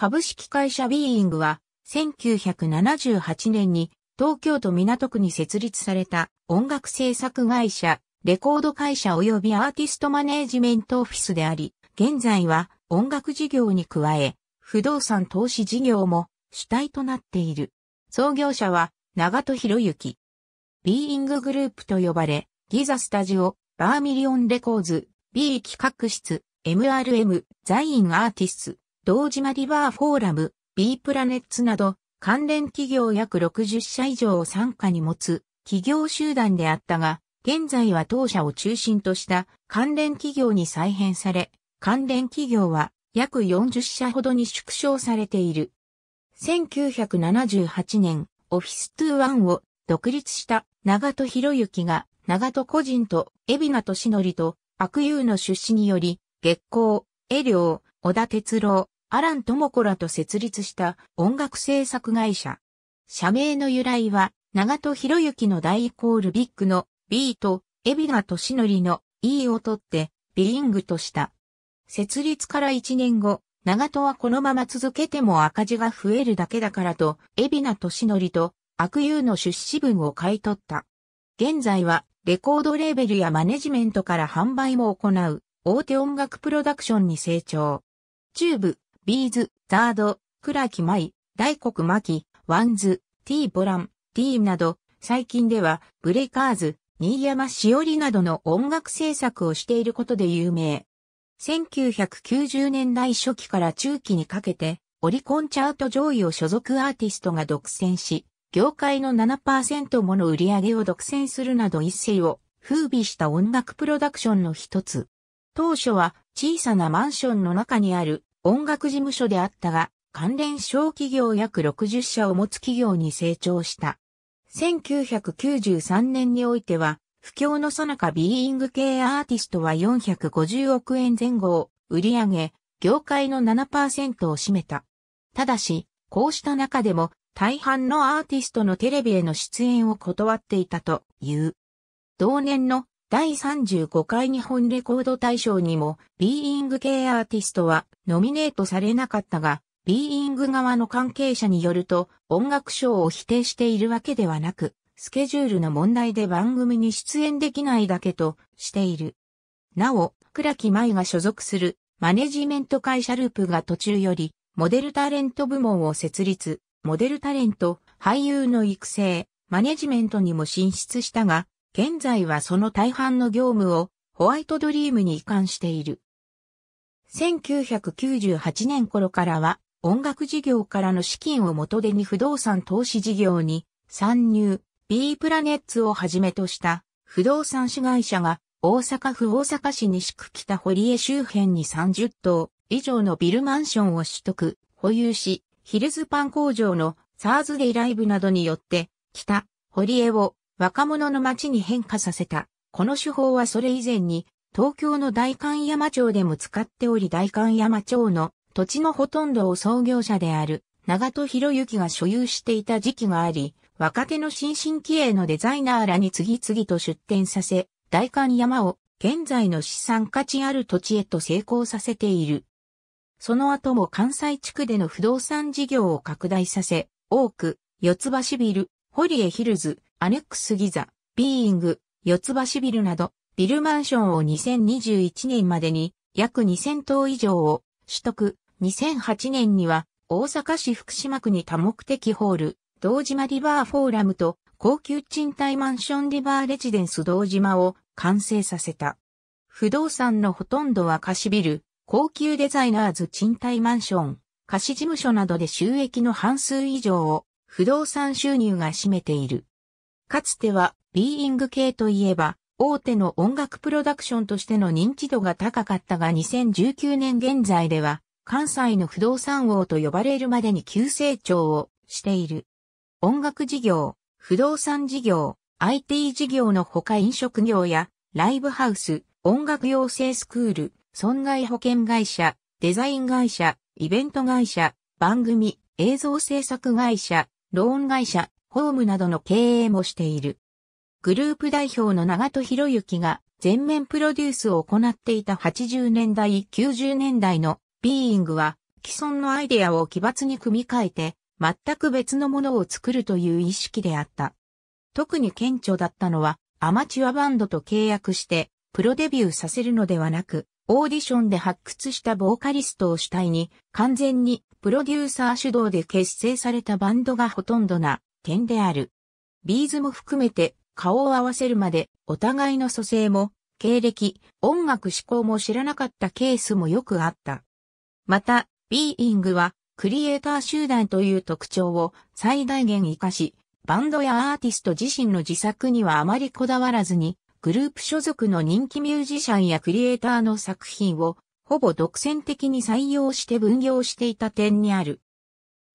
株式会社ビーイングは、1978年に東京都港区に設立された音楽制作会社、レコード会社及びアーティストマネージメントオフィスであり、現在は音楽事業に加え、不動産投資事業も主体となっている。創業者は長戸博之。ビーインググループと呼ばれ、ギザスタジオ、バーミリオンレコーズ、B 企画室、MRM、ザインアーティスト。堂島リバーフォーラム、B プラネッツなど、関連企業約60社以上を参加に持つ企業集団であったが、現在は当社を中心とした関連企業に再編され、関連企業は約40社ほどに縮小されている。1978年、オフィス21を独立した長戸博之が長戸個人と海老名敏則と悪友の出資により、月光、江良、小田哲郎、アラントモコらと設立した音楽制作会社。社名の由来は、長戸博之の大イコールビッグの B と、海老名ノ則の E を取って、ビリングとした。設立から1年後、長戸はこのまま続けても赤字が増えるだけだからと、海老名ノ則と悪友の出資分を買い取った。現在は、レコードレーベルやマネジメントから販売も行う、大手音楽プロダクションに成長。チューブ。ビーズ、ザード、倉木イ、大黒キ、ワンズ、ティー・ボラン、ィンなど、最近では、ブレカーズ、新山しおりなどの音楽制作をしていることで有名。1990年代初期から中期にかけて、オリコンチャート上位を所属アーティストが独占し、業界の7%もの売り上げを独占するなど一世を風靡した音楽プロダクションの一つ。当初は小さなマンションの中にある音楽事務所であったが、関連小企業約60社を持つ企業に成長した。1993年においては、不況の最中ビーイング系アーティストは450億円前後を売り上げ、業界の7%を占めた。ただし、こうした中でも大半のアーティストのテレビへの出演を断っていたという。同年の第35回日本レコード大賞にも、ビーイング系アーティストはノミネートされなかったが、ビーイング側の関係者によると、音楽賞を否定しているわけではなく、スケジュールの問題で番組に出演できないだけとしている。なお、倉木舞が所属するマネジメント会社ループが途中より、モデルタレント部門を設立、モデルタレント、俳優の育成、マネジメントにも進出したが、現在はその大半の業務をホワイトドリームに移管している。1998年頃からは音楽事業からの資金を元手に不動産投資事業に参入、B プラネッツをはじめとした不動産市会社が大阪府大阪市西区北堀江周辺に30棟以上のビルマンションを取得、保有し、ヒルズパン工場のサーズデイライブなどによって北堀江を若者の街に変化させた。この手法はそれ以前に東京の大観山町でも使っており大観山町の土地のほとんどを創業者である長戸博之が所有していた時期があり、若手の新進気鋭のデザイナーらに次々と出展させ、大観山を現在の資産価値ある土地へと成功させている。その後も関西地区での不動産事業を拡大させ、多く、四つ橋ビル、堀江ヒルズ、アネックスギザ、ビーイング、四つ橋ビルなど、ビルマンションを2021年までに約2000棟以上を取得。2008年には大阪市福島区に多目的ホール、道島リバーフォーラムと高級賃貸マンションリバーレジデンス道島を完成させた。不動産のほとんどは貸しビル、高級デザイナーズ賃貸マンション、貸し事務所などで収益の半数以上を不動産収入が占めている。かつては、ビーイング系といえば、大手の音楽プロダクションとしての認知度が高かったが2019年現在では、関西の不動産王と呼ばれるまでに急成長をしている。音楽事業、不動産事業、IT 事業のほか飲食業や、ライブハウス、音楽養成スクール、損害保険会社、デザイン会社、イベント会社、番組、映像制作会社、ローン会社、ホームなどの経営もしている。グループ代表の長戸博之が全面プロデュースを行っていた80年代90年代のビーイングは既存のアイデアを奇抜に組み替えて全く別のものを作るという意識であった。特に顕著だったのはアマチュアバンドと契約してプロデビューさせるのではなくオーディションで発掘したボーカリストを主体に完全にプロデューサー主導で結成されたバンドがほとんどな点である。ビーズも含めて顔を合わせるまでお互いの蘇生も、経歴、音楽思考も知らなかったケースもよくあった。また、ビーイングはクリエイター集団という特徴を最大限活かし、バンドやアーティスト自身の自作にはあまりこだわらずに、グループ所属の人気ミュージシャンやクリエイターの作品をほぼ独占的に採用して分業していた点にある。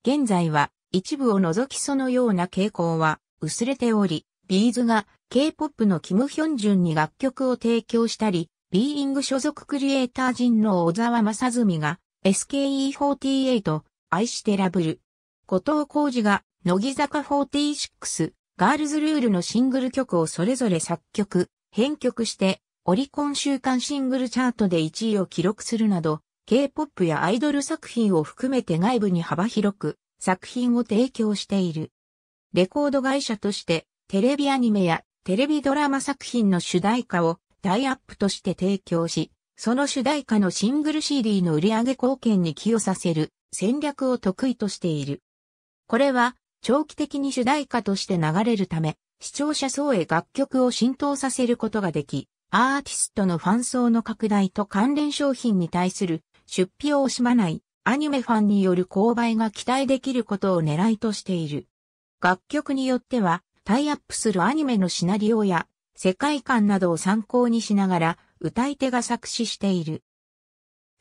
現在は一部を除きそのような傾向は薄れており、ビーズが K-POP のキム・ヒョンジュンに楽曲を提供したり、ビーイング所属クリエイター陣の小沢正澄が SKE48 愛してラブル。後藤浩二が乃木坂46ガールズルールのシングル曲をそれぞれ作曲、編曲してオリコン週間シングルチャートで1位を記録するなど、K-POP やアイドル作品を含めて外部に幅広く作品を提供している。レコード会社としてテレビアニメやテレビドラマ作品の主題歌をタイアップとして提供し、その主題歌のシングル CD の売上貢献に寄与させる戦略を得意としている。これは長期的に主題歌として流れるため、視聴者層へ楽曲を浸透させることができ、アーティストのファン層の拡大と関連商品に対する出費を惜しまないアニメファンによる購買が期待できることを狙いとしている。楽曲によっては、タイアップするアニメのシナリオや世界観などを参考にしながら歌い手が作詞している。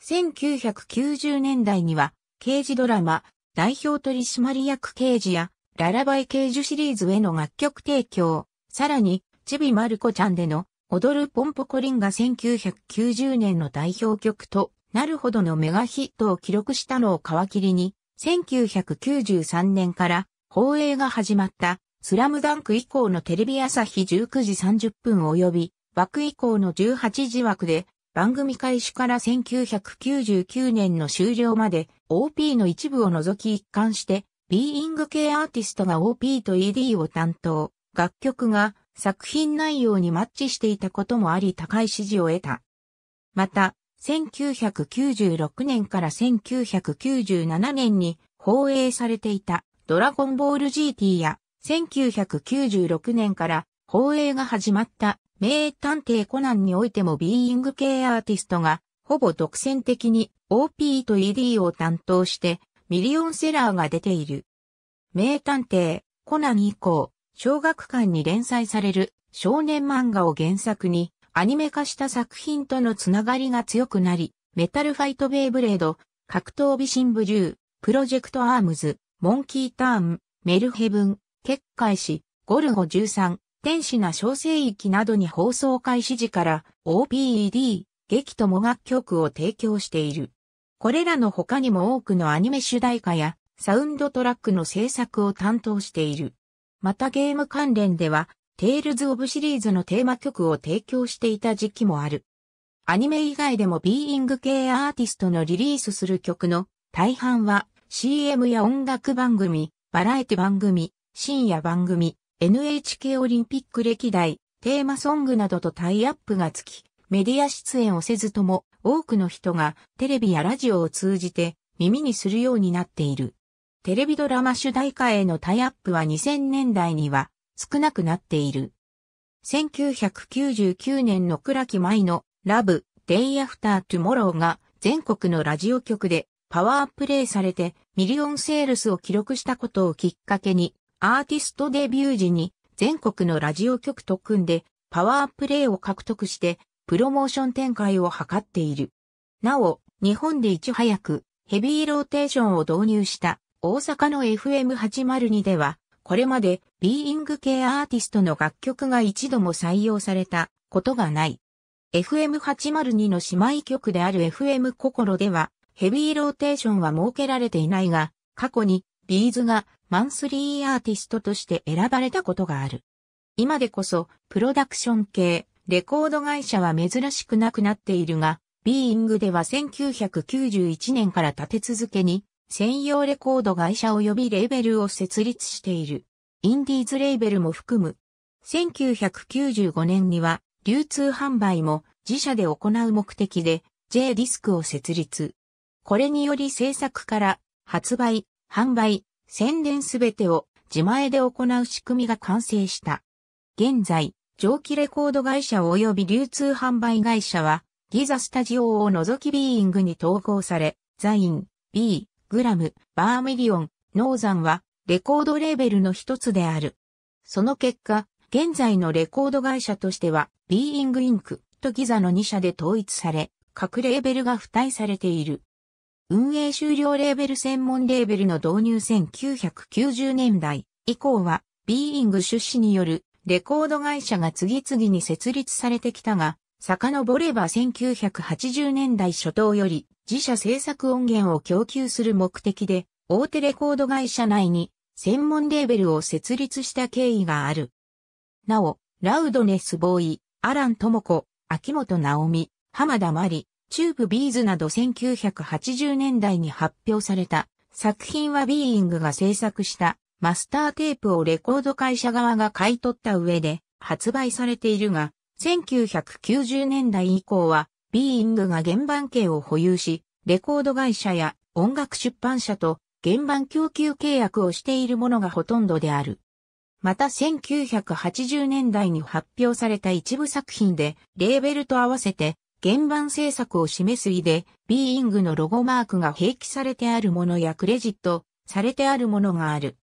1990年代には刑事ドラマ代表取締役刑事やララバイ刑事シリーズへの楽曲提供、さらにチビマルコちゃんでの踊るポンポコリンが1990年の代表曲となるほどのメガヒットを記録したのを皮切りに、1993年から放映が始まったスラムダンク以降のテレビ朝日19時30分及び枠以降の18時枠で番組開始から1999年の終了まで OP の一部を除き一貫してビーイング系アーティストが OP と ED を担当。楽曲が作品内容にマッチしていたこともあり高い支持を得た。また、1996年から1997年に放映されていたドラゴンボール GT や1996年から放映が始まった名探偵コナンにおいてもビーイング系アーティストがほぼ独占的に OP と ED を担当してミリオンセラーが出ている。名探偵コナン以降、小学館に連載される少年漫画を原作にアニメ化した作品とのつながりが強くなり、メタルファイトベイブレード、格闘美神ブリュー、プロジェクトアームズ、モンキーターン、メルヘブン、結界誌、ゴルゴ13、天使な小生域などに放送開始時から OPED、劇とも楽曲を提供している。これらの他にも多くのアニメ主題歌やサウンドトラックの制作を担当している。またゲーム関連ではテイルズ・オブ・シリーズのテーマ曲を提供していた時期もある。アニメ以外でもビーイング系アーティストのリリースする曲の大半は CM や音楽番組、バラエティ番組、深夜番組、NHK オリンピック歴代、テーマソングなどとタイアップがつき、メディア出演をせずとも多くの人がテレビやラジオを通じて耳にするようになっている。テレビドラマ主題歌へのタイアップは2000年代には少なくなっている。1999年の倉木舞のラブ、デイアフタートゥモローが全国のラジオ局でパワープレイされてミリオンセールスを記録したことをきっかけにアーティストデビュー時に全国のラジオ局と組んでパワープレイを獲得してプロモーション展開を図っている。なお、日本でいち早くヘビーローテーションを導入した大阪の FM802 ではこれまでビーイング系アーティストの楽曲が一度も採用されたことがない。FM802 の姉妹曲である FM 心ではヘビーローテーションは設けられていないが、過去にビーズがマンスリーアーティストとして選ばれたことがある。今でこそプロダクション系、レコード会社は珍しくなくなっているが、ビーイングでは1991年から立て続けに専用レコード会社及びレーベルを設立している。インディーズレーベルも含む。1995年には流通販売も自社で行う目的で J ディスクを設立。これにより制作から発売、販売、宣伝すべてを自前で行う仕組みが完成した。現在、蒸気レコード会社及び流通販売会社は、ギザスタジオを除きビーイングに統合され、ザイン、B、グラム、バーミリオン、ノーザンはレコードレーベルの一つである。その結果、現在のレコード会社としては、ビーイングインクとギザの2社で統一され、各レーベルが付帯されている。運営終了レーベル専門レーベルの導入1990年代以降は、ビーイング出資によるレコード会社が次々に設立されてきたが、遡れば1980年代初頭より自社制作音源を供給する目的で、大手レコード会社内に専門レーベルを設立した経緯がある。なお、ラウドネスボーイ、アラントモコ、秋元直美、浜田真理、チューブビーズなど1980年代に発表された作品はビーイングが制作したマスターテープをレコード会社側が買い取った上で発売されているが、1990年代以降はビーイングが原版権を保有し、レコード会社や音楽出版社と原版供給契約をしているものがほとんどである。また1980年代に発表された一部作品で、レーベルと合わせて原版制作を示す意で、ビーイングのロゴマークが併記されてあるものやクレジットされてあるものがある。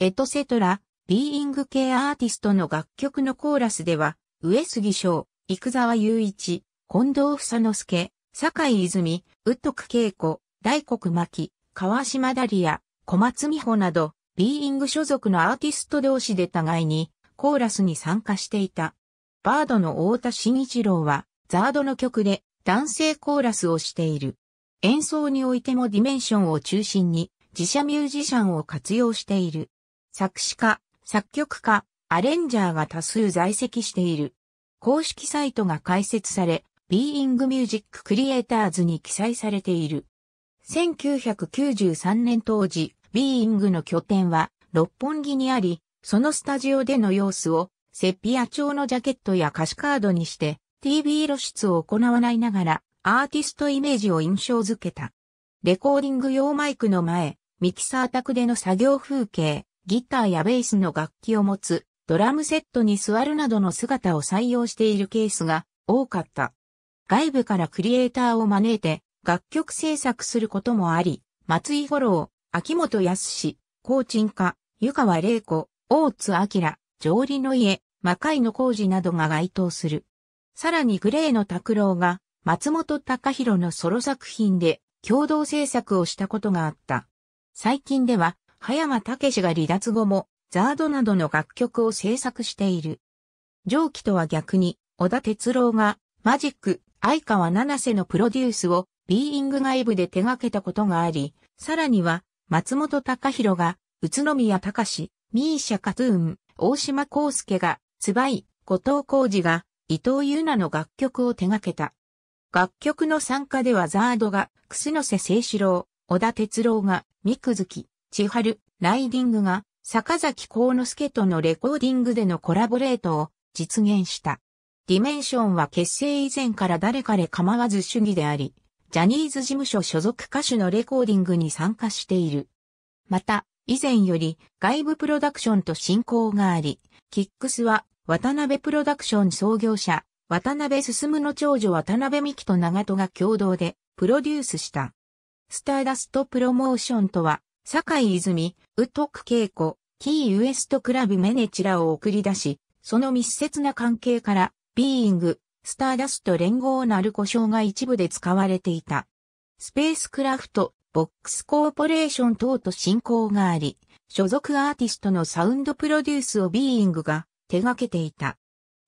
エトセトラ、ビーイング系アーティストの楽曲のコーラスでは、上杉翔、生沢雄一、近藤房之助、坂井泉、宇徳恵子、大黒巻、川島ダリア、小松美穂など、ビーイング所属のアーティスト同士で互いに、コーラスに参加していた。バードの太田慎一郎は、ザードの曲で、男性コーラスをしている。演奏においてもディメンションを中心に、自社ミュージシャンを活用している。作詞家、作曲家、アレンジャーが多数在籍している。公式サイトが開設され、Being Music Creators に記載されている。1993年当時、Being の拠点は六本木にあり、そのスタジオでの様子をセピア調のジャケットや歌詞カードにして TV 露出を行わないながらアーティストイメージを印象づけた。レコーディング用マイクの前、ミキサー宅での作業風景、ギターやベースの楽器を持つ、ドラムセットに座るなどの姿を採用しているケースが多かった。外部からクリエイターを招いて楽曲制作することもあり、松井五郎、秋元康、高鎮家、湯川玲子、大津明、上理の家、魔界の工事などが該当する。さらにグレーの拓郎が松本隆弘のソロ作品で共同制作をしたことがあった。最近では、葉山武が離脱後も、ザードなどの楽曲を制作している。上記とは逆に、小田哲郎が、マジック、相川七瀬のプロデュースをビーイング外部で手掛けたことがあり、さらには松本隆弘が宇都宮隆、ミーシャカトゥーン、大島康介が、つばい、後藤浩二が、伊藤優奈の楽曲を手掛けた。楽曲の参加ではザードが、楠瀬聖志郎、小田哲郎が、三久月、千春、ライディングが、坂崎幸之助とのレコーディングでのコラボレートを実現した。ディメンションは結成以前から誰彼構わず主義であり、ジャニーズ事務所所属歌手のレコーディングに参加している。また、以前より外部プロダクションと進行があり、キックスは渡辺プロダクション創業者、渡辺進の長女渡辺美希と長戸が共同でプロデュースした。スターダストプロモーションとは、坂井泉、宇徳恵子、キーウエストクラブメネチラを送り出し、その密接な関係から、ビーイング、スターダスト連合なる故障が一部で使われていた。スペースクラフト、ボックスコーポレーション等と進行があり、所属アーティストのサウンドプロデュースをビーイングが手掛けていた。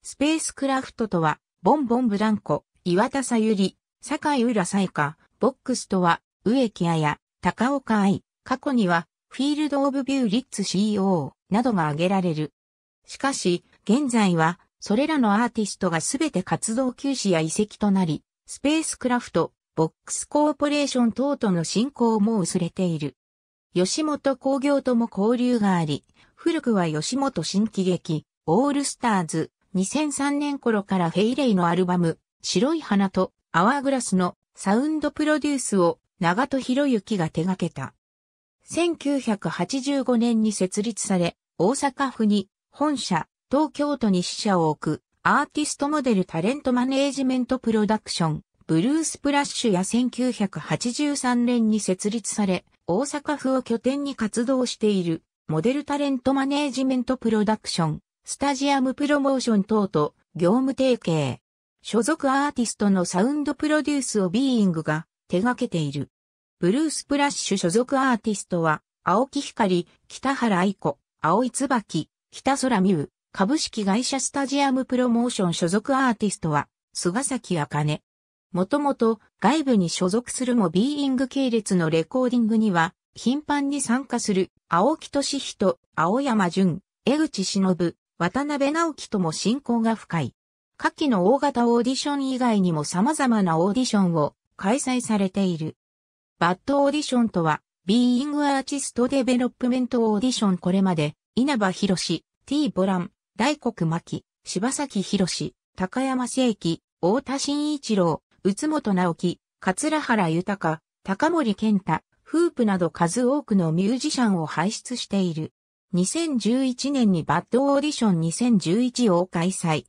スペースクラフトとは、ボンボンブランコ、岩田さゆり、坂井浦彩香、ボックスとは、植木彩、高岡愛、過去には、フィールド・オブ・ビューリッツ CO などが挙げられる。しかし、現在は、それらのアーティストがすべて活動休止や移籍となり、スペースクラフト、ボックスコーポレーション等との進行も薄れている。吉本工業とも交流があり、古くは吉本新喜劇、オールスターズ、2003年頃からフェイレイのアルバム、白い花とアワーグラスのサウンドプロデュースを長戸博之が手掛けた。1985年に設立され、大阪府に本社、東京都に支社を置く、アーティストモデルタレントマネージメントプロダクション、ブルースプラッシュや1983年に設立され、大阪府を拠点に活動している、モデルタレントマネージメントプロダクション、スタジアムプロモーション等と業務提携。所属アーティストのサウンドプロデュースをビーイングが手掛けている。ブルースプラッシュ所属アーティストは、青木光、北原愛子、青井椿、北空美宇、株式会社スタジアムプロモーション所属アーティストは、菅崎茜。もともと外部に所属するもビーイング系列のレコーディングには、頻繁に参加する青木俊人、青山淳、江口忍、渡辺直樹とも親交が深い。下記の大型オーディション以外にも様々なオーディションを開催されている。バッドオーディションとは、ビーイングアーティストデベロップメントオーディションこれまで、稲葉博士、T ボラン、大黒巻、柴崎博高山聖樹、大田新一郎、宇津本直樹、桂原豊、高森健太、フープなど数多くのミュージシャンを輩出している。2011年にバッドオーディション2011を開催。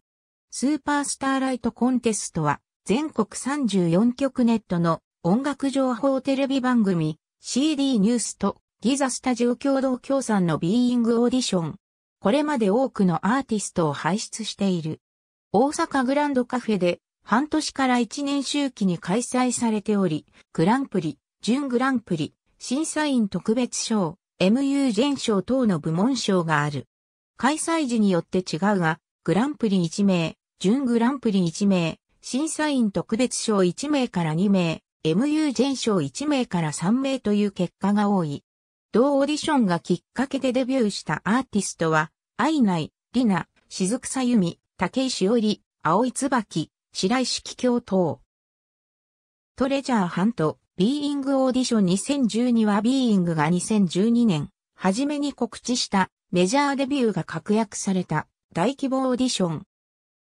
スーパースターライトコンテストは全国34局ネットの音楽情報テレビ番組 CD ニュースとギザスタジオ共同協賛のビーイングオーディションこれまで多くのアーティストを輩出している。大阪グランドカフェで半年から1年周期に開催されており、グランプリ、準グランプリ、審査員特別賞、MU 全賞等の部門賞がある。開催時によって違うが、グランプリ1名、準グランプリ1名、審査員特別賞1名から2名、MU 全賞1名から3名という結果が多い。同オーディションがきっかけでデビューしたアーティストは愛内、里奈、雫さゆみ、竹井しおり、青椿、白石紀京等。トレジャーハント、ビーイングオーディション2012はビーイングが2012年、初めに告知したメジャーデビューが確約された大規模オーディション。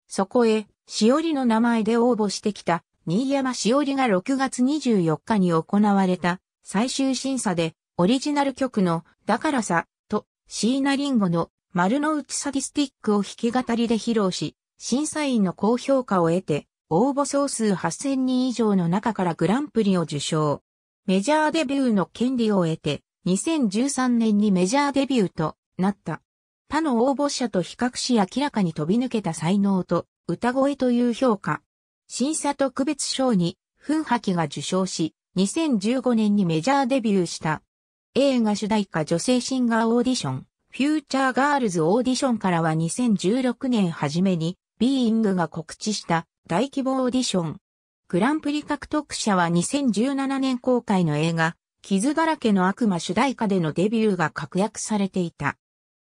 そこへ、しおりの名前で応募してきた新山しおりが6月24日に行われた最終審査でオリジナル曲のだからさと椎名ンゴの丸の内サディスティックを弾き語りで披露し、審査員の高評価を得て、応募総数8000人以上の中からグランプリを受賞。メジャーデビューの権利を得て、2013年にメジャーデビューとなった。他の応募者と比較し明らかに飛び抜けた才能と歌声という評価。審査特別賞に、ンハキが受賞し、2015年にメジャーデビューした。映画主題歌女性シンガーオーディション。フューチャーガールズオーディションからは2016年初めに、ビーイングが告知した大規模オーディション。グランプリ獲得者は2017年公開の映画、傷だらけの悪魔主題歌でのデビューが確約されていた。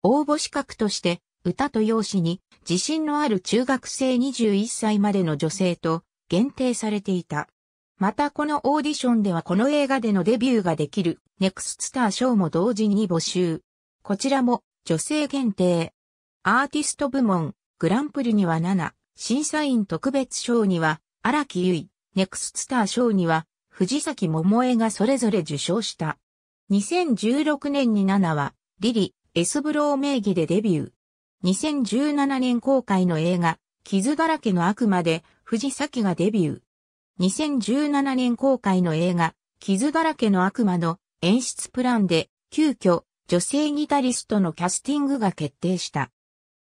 応募資格として、歌と容姿に自信のある中学生21歳までの女性と限定されていた。またこのオーディションではこの映画でのデビューができるネクストスター賞も同時に募集。こちらも女性限定。アーティスト部門、グランプリには7、審査員特別賞には、荒木優衣、ネクストスター賞には、藤崎桃江がそれぞれ受賞した。2016年に7は、リリ、エスブロー名義でデビュー。2017年公開の映画、傷だらけの悪魔で、藤崎がデビュー。2017年公開の映画、傷だらけの悪魔の演出プランで、急遽、女性ギタリストのキャスティングが決定した。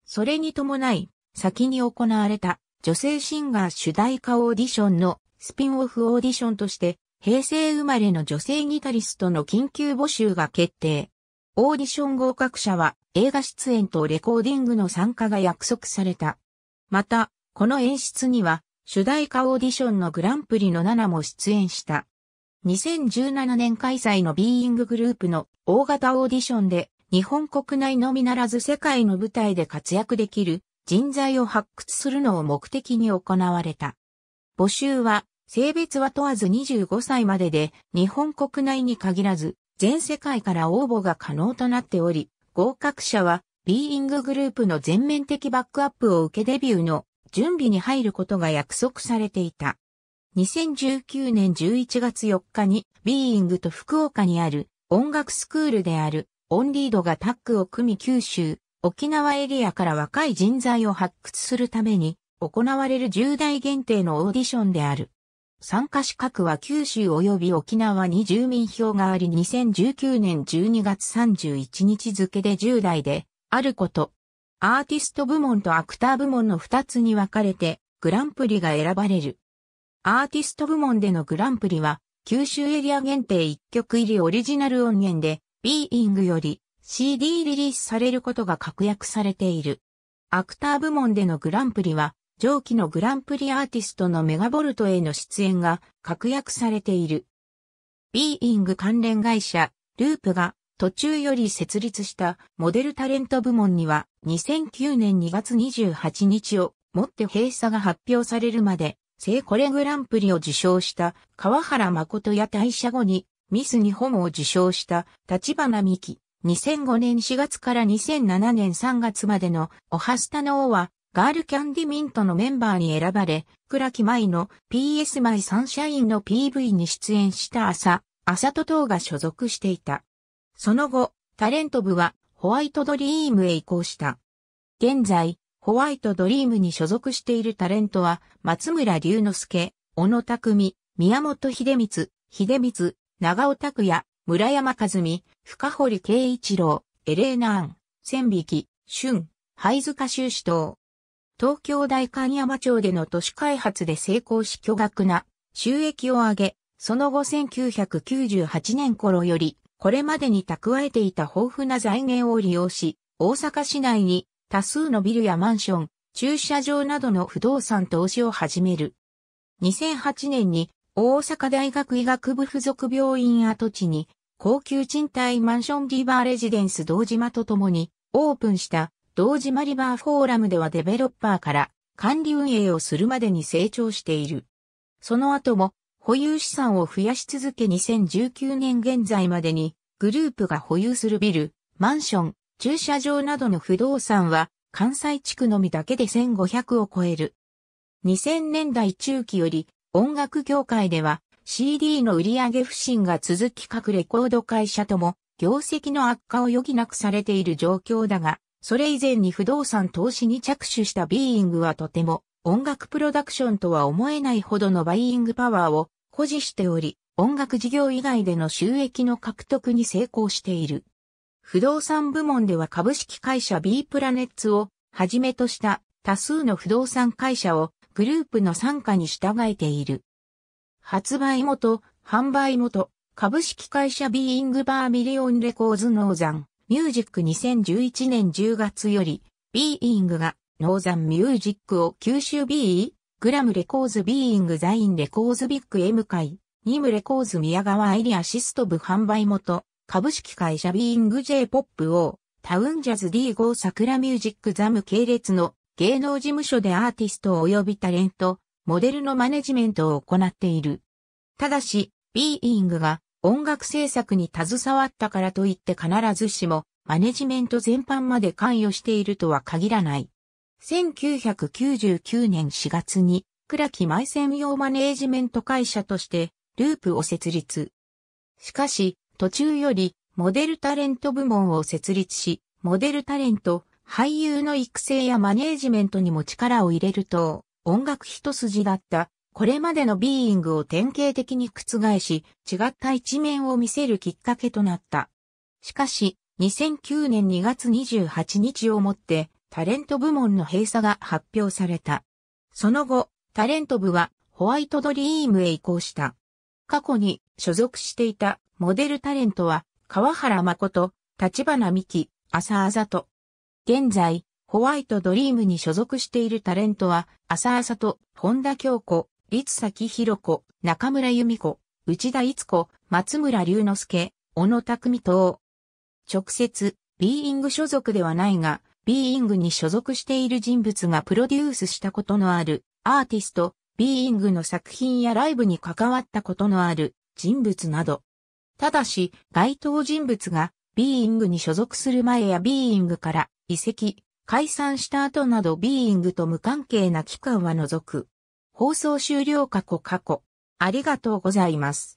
それに伴い、先に行われた女性シンガー主題歌オーディションのスピンオフオーディションとして、平成生まれの女性ギタリストの緊急募集が決定。オーディション合格者は映画出演とレコーディングの参加が約束された。また、この演出には主題歌オーディションのグランプリの7も出演した。2017年開催のビーインググループの大型オーディションで日本国内のみならず世界の舞台で活躍できる人材を発掘するのを目的に行われた。募集は性別は問わず25歳までで日本国内に限らず全世界から応募が可能となっており、合格者はビーインググループの全面的バックアップを受けデビューの準備に入ることが約束されていた。2019年11月4日に、ビーイングと福岡にある音楽スクールであるオンリードがタッグを組み九州、沖縄エリアから若い人材を発掘するために行われる10代限定のオーディションである。参加資格は九州及び沖縄に住民票があり2019年12月31日付で10代であること。アーティスト部門とアクター部門の2つに分かれてグランプリが選ばれる。アーティスト部門でのグランプリは、九州エリア限定1曲入りオリジナル音源で、Being より CD リリースされることが確約されている。アクター部門でのグランプリは、上記のグランプリアーティストのメガボルトへの出演が確約されている。Being 関連会社、ループが途中より設立したモデルタレント部門には2009年2月28日をもって閉鎖が発表されるまで聖コレグランプリを受賞した川原誠や退社後にミス日本を受賞した立花美希。2005年4月から2007年3月までのオハスタの王はガールキャンディミントのメンバーに選ばれ、倉木舞の PS 舞サンシャインの PV に出演した朝、朝と等が所属していた。その後、タレント部はホワイトドリームへ移行した。現在、ホワイトドリームに所属しているタレントは、松村龍之介、小野匠、宮本秀光、秀光、長尾拓也、村山和美、深堀圭一郎、エレーナーン、千匹、春、灰塚修士等。東京大観山町での都市開発で成功し巨額な収益を上げ、その後1998年頃より、これまでに蓄えていた豊富な財源を利用し、大阪市内に多数のビルやマンション、駐車場などの不動産投資を始める。2008年に大阪大学医学部附属病院跡地に高級賃貸マンションリバーレジデンス堂島とともにオープンした堂島リバーフォーラムではデベロッパーから管理運営をするまでに成長している。その後も保有資産を増やし続け2019年現在までにグループが保有するビル、マンション、駐車場などの不動産は関西地区のみだけで1500を超える。2000年代中期より音楽業界では CD の売上不振が続き各レコード会社とも業績の悪化を余儀なくされている状況だが、それ以前に不動産投資に着手したビーイングはとても音楽プロダクションとは思えないほどのバイイングパワーを保持しており、音楽事業以外での収益の獲得に成功している。不動産部門では株式会社 B プラネッツをはじめとした多数の不動産会社をグループの参加に従えている。発売元、販売元、株式会社ビーイングバーミリオンレコーズノーザン、ミュージック2011年10月より、ビーイングがノーザンミュージックを九州 B グラムレコーズビーイングザインレコーズビッグ M 会、ニムレコーズ宮川エリアシスト部販売元、株式会社ビーイング J ポップをタウンジャズ D5 桜ミュージックザム系列の芸能事務所でアーティスト及びタレント、モデルのマネジメントを行っている。ただし、ビーイングが音楽制作に携わったからといって必ずしもマネジメント全般まで関与しているとは限らない。1999年4月に倉木舞専用マネージメント会社としてループを設立。しかし、途中よりモデルタレント部門を設立し、モデルタレント、俳優の育成やマネージメントにも力を入れると、音楽一筋だった、これまでのビーイングを典型的に覆し、違った一面を見せるきっかけとなった。しかし、2009年2月28日をもって、タレント部門の閉鎖が発表された。その後、タレント部はホワイトドリームへ移行した。過去に所属していたモデルタレントは、川原誠、立花美希、浅あざと。現在、ホワイトドリームに所属しているタレントは、浅あざと、本田京子、立崎博子、中村由美子、内田逸子、松村龍之介、小野匠等。直接、ビーイング所属ではないが、ビーイングに所属している人物がプロデュースしたことのあるアーティスト、ビーイングの作品やライブに関わったことのある人物など。ただし、該当人物が、ビーイングに所属する前やビーイングから、移籍、解散した後などビーイングと無関係な期間は除く。放送終了過去過去。ありがとうございます。